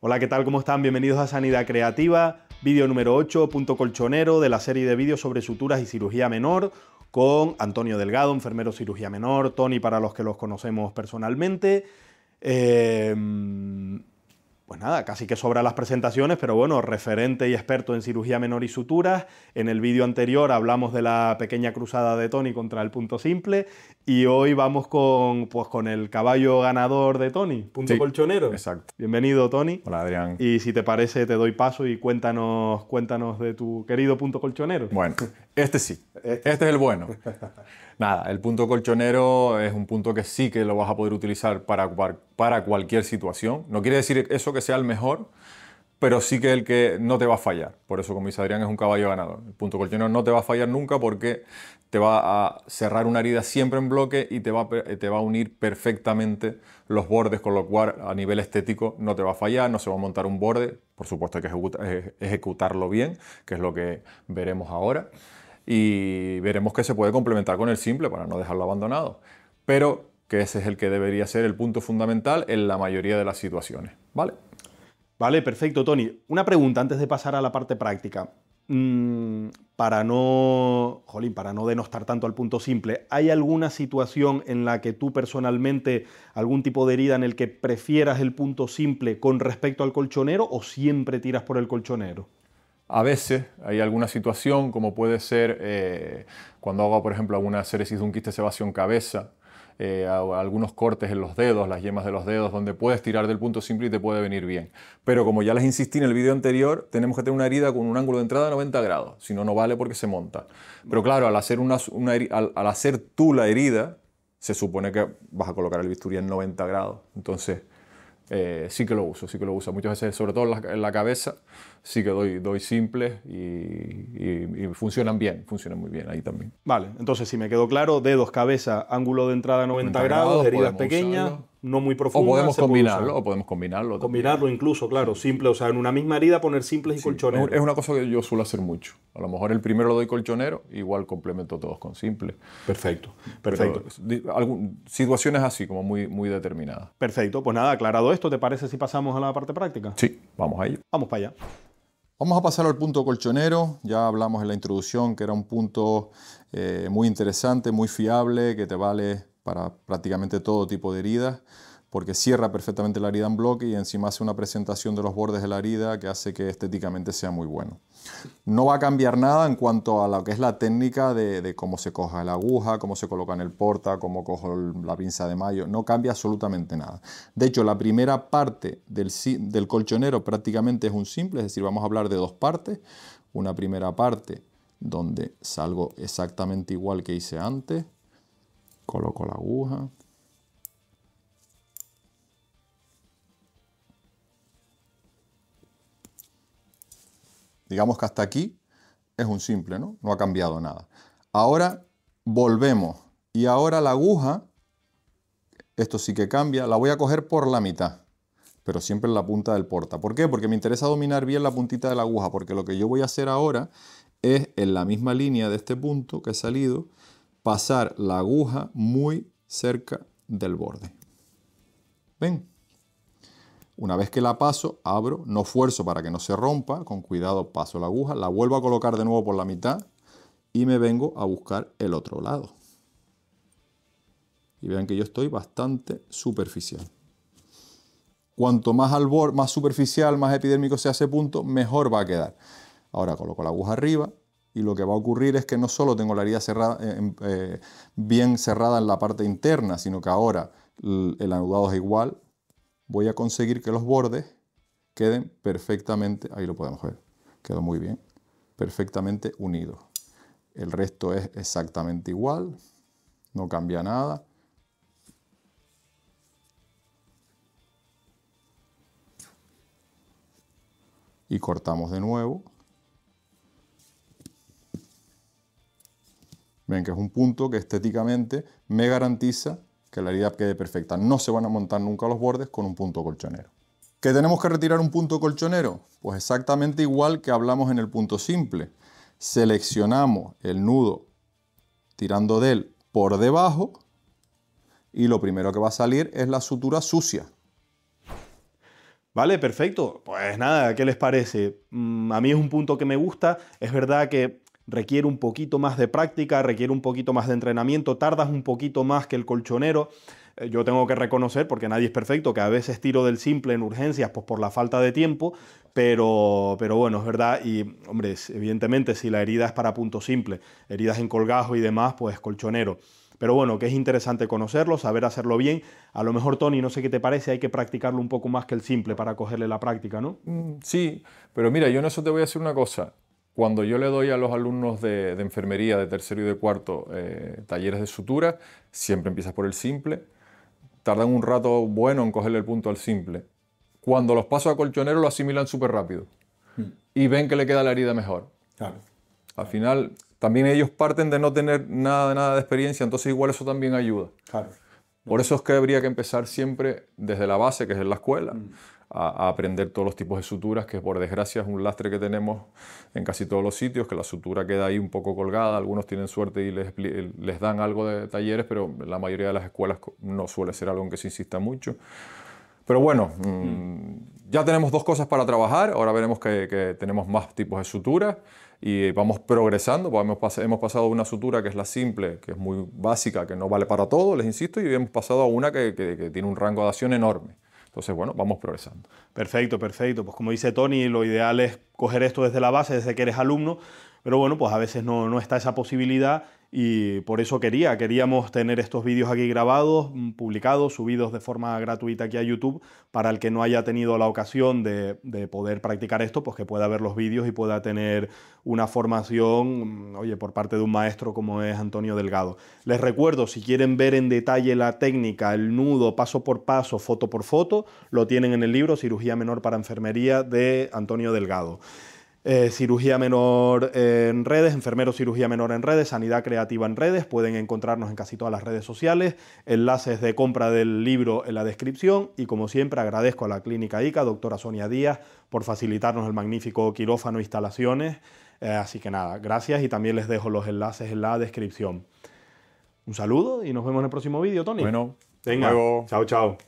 Hola, ¿qué tal? ¿Cómo están? Bienvenidos a Sanidad Creativa, vídeo número 8, punto colchonero de la serie de vídeos sobre suturas y cirugía menor con Antonio Delgado, enfermero cirugía menor, Tony para los que los conocemos personalmente. Eh, pues nada, casi que sobra las presentaciones, pero bueno, referente y experto en cirugía menor y suturas. En el vídeo anterior hablamos de la pequeña cruzada de Tony contra el punto simple y hoy vamos con, pues, con el caballo ganador de Tony, punto colchonero. Exacto. Bienvenido, Tony. Hola, Adrián. Y si te parece, te doy paso y cuéntanos, cuéntanos de tu querido punto colchonero. Bueno, este sí, este es el bueno. Nada, el punto colchonero es un punto que sí que lo vas a poder utilizar para, para cualquier situación. No quiere decir eso que sea el mejor, pero sí que el que no te va a fallar. Por eso, como dice Adrián, es un caballo ganador. El punto colchonero no te va a fallar nunca porque te va a cerrar una herida siempre en bloque y te va, eh, te va a unir perfectamente los bordes, con lo cual a nivel estético no te va a fallar, no se va a montar un borde. Por supuesto hay que eh, ejecutarlo bien, que es lo que veremos ahora y veremos que se puede complementar con el simple para no dejarlo abandonado. Pero que ese es el que debería ser el punto fundamental en la mayoría de las situaciones. ¿Vale? perfecto, Tony. Una pregunta antes de pasar a la parte práctica. Mm, para no. Jolín, para no denostar tanto al punto simple, ¿hay alguna situación en la que tú personalmente, algún tipo de herida en el que prefieras el punto simple con respecto al colchonero o siempre tiras por el colchonero? A veces hay alguna situación, como puede ser eh, cuando hago, por ejemplo, alguna ceresis de un quiste sebáceo en cabeza, eh, algunos cortes en los dedos, las yemas de los dedos, donde puedes tirar del punto simple y te puede venir bien. Pero como ya les insistí en el vídeo anterior, tenemos que tener una herida con un ángulo de entrada de 90 grados, si no, no vale porque se monta. Pero claro, al hacer, hacer tú la herida, se supone que vas a colocar el bisturí en 90 grados. Entonces, eh, sí que lo uso, sí que lo uso. Muchas veces, sobre todo en la, cabeza, sí que doy, doy simples y, funcionan bien, funcionan muy bien ahí también. Vale, entonces si me quedó claro, dedos, cabeza, ángulo de entrada 90, grados, heridas pequeñas no muy profundo O podemos combinarlo, o podemos combinarlo. Combinarlo incluso, claro, simple, o sea, en una misma herida poner simples y colchonero colchoneros. Es una cosa que yo suelo hacer mucho. A lo mejor el primero lo doy colchonero, igual complemento todos con simples. Perfecto, perfecto. situaciones así, como muy, muy determinadas. Perfecto, pues nada, aclarado esto, ¿te parece si pasamos a la parte práctica? Sí, vamos a ello. Vamos para allá. Vamos a pasar al punto colchonero. Ya hablamos en la introducción que era un punto eh, muy interesante, muy fiable, que te vale para prácticamente todo tipo de heridas, porque cierra perfectamente la herida en bloque y encima hace una presentación de los bordes de la herida que hace que estéticamente sea muy bueno. No va a cambiar nada en cuanto a lo que es la técnica de, cómo se coja la aguja, cómo se coloca en el porta, cómo cojo la pinza de mayo, no cambia absolutamente nada. De hecho, la primera parte del colchonero prácticamente es un simple, es decir, vamos a hablar de dos partes. Una primera parte donde salgo exactamente igual que hice antes, Coloco la aguja. Digamos que hasta aquí es un simple, ¿no? No ha cambiado nada. Ahora volvemos y ahora la aguja, esto sí que cambia, la voy a coger por la mitad, pero siempre en la punta del porta. ¿Por qué? Porque me interesa dominar bien la puntita de la aguja, porque lo que yo voy a hacer ahora es en la misma línea de este punto que he salido, pasar la aguja muy cerca del borde. ¿Ven? Una vez que la paso, abro, no fuerzo para que no se rompa, con cuidado paso la aguja, la vuelvo a colocar de nuevo por la mitad y me vengo a buscar el otro lado. Y vean que yo estoy bastante superficial. Cuanto más al borde, más superficial, más epidérmico sea ese punto, mejor va a quedar. Ahora coloco la aguja arriba, y lo que va a ocurrir es que no solo tengo la herida cerrada, eh, em, eh, bien cerrada en la parte interna, sino que ahora el anudado es igual, voy a conseguir que los bordes queden perfectamente, ahí lo podemos ver, quedó muy bien, perfectamente unidos. El resto es exactamente igual, no cambia nada. Y cortamos de nuevo. Ven que es un punto que estéticamente me garantiza que la herida quede perfecta. No se van a montar nunca los bordes con un punto colchonero. ¿Qué tenemos que retirar un punto colchonero? Pues exactamente igual que hablamos en el punto simple. Seleccionamos el nudo tirando de él por debajo y lo primero que va a salir es la sutura sucia. Vale, perfecto. Pues nada, ¿qué les parece? Mm, a mí es un punto que me gusta. Es verdad que requiere un poquito más de práctica, requiere un poquito más de entrenamiento, tardas un poquito más que el colchonero. Eh, yo tengo que reconocer, porque nadie es perfecto, que a veces tiro del simple en urgencias pues por la falta de tiempo, pero, pero bueno, es verdad. Y, hombre, evidentemente, si la herida es para punto simple, heridas en colgajo y demás, pues colchonero. Pero bueno, que es interesante conocerlo, saber hacerlo bien. A lo mejor, Tony, no sé qué te parece, hay que practicarlo un poco más que el simple para cogerle la práctica, ¿no? Mm, sí, pero mira, yo en eso te voy a decir una cosa. Cuando yo le doy a los alumnos de, enfermería de tercero y de cuarto eh, talleres de sutura, siempre empiezas por el simple. Tardan un rato bueno en cogerle el punto al simple. Cuando los paso a colchonero lo asimilan súper rápido hmm. y ven que le queda la herida mejor. Al final, también ellos parten de no tener nada, nada de experiencia, entonces igual eso también ayuda. Por eso es que habría que empezar siempre desde la base, que es en la escuela. Hmm a, aprender todos los tipos de suturas, que por desgracia es un lastre que tenemos en casi todos los sitios, que la sutura queda ahí un poco colgada, algunos tienen suerte y les, eh, dan algo de talleres, pero la mayoría de las escuelas no suele ser algo en que se insista mucho. Pero bueno, mm, ya tenemos dos cosas para trabajar, ahora veremos que, tenemos más tipos de suturas y vamos progresando, hemos pasado de una sutura que es la simple, que es muy básica, que no vale para todo, les insisto, y hemos pasado a una que tiene un rango de acción enorme. Entonces, bueno, vamos progresando. Perfecto, perfecto. Pues como dice Tony, lo ideal es coger esto desde la base, desde que eres alumno, pero bueno, pues a veces no, no está esa posibilidad y por eso quería, queríamos tener estos vídeos aquí grabados, mm, publicados, subidos de forma gratuita aquí a YouTube, para el que no haya tenido la ocasión de, poder practicar esto, pues que pueda ver los vídeos y pueda tener una formación, mm, oye, por parte de un maestro como es Antonio Delgado. Les recuerdo, si quieren ver en detalle la técnica, el nudo, paso por paso, foto por foto, lo tienen en el libro Cirugía Menor para Enfermería de Antonio Delgado. Eh, cirugía menor en redes, enfermero cirugía menor en redes, sanidad creativa en redes, pueden encontrarnos en casi todas las redes sociales, enlaces de compra del libro en la descripción y como siempre agradezco a la clínica ICA, doctora Sonia Díaz, por facilitarnos el magnífico quirófano e instalaciones, eh, así que nada, gracias y también les dejo los enlaces en la descripción. Un saludo y nos vemos en el próximo vídeo, Tony. Bueno, venga. Chao, chao.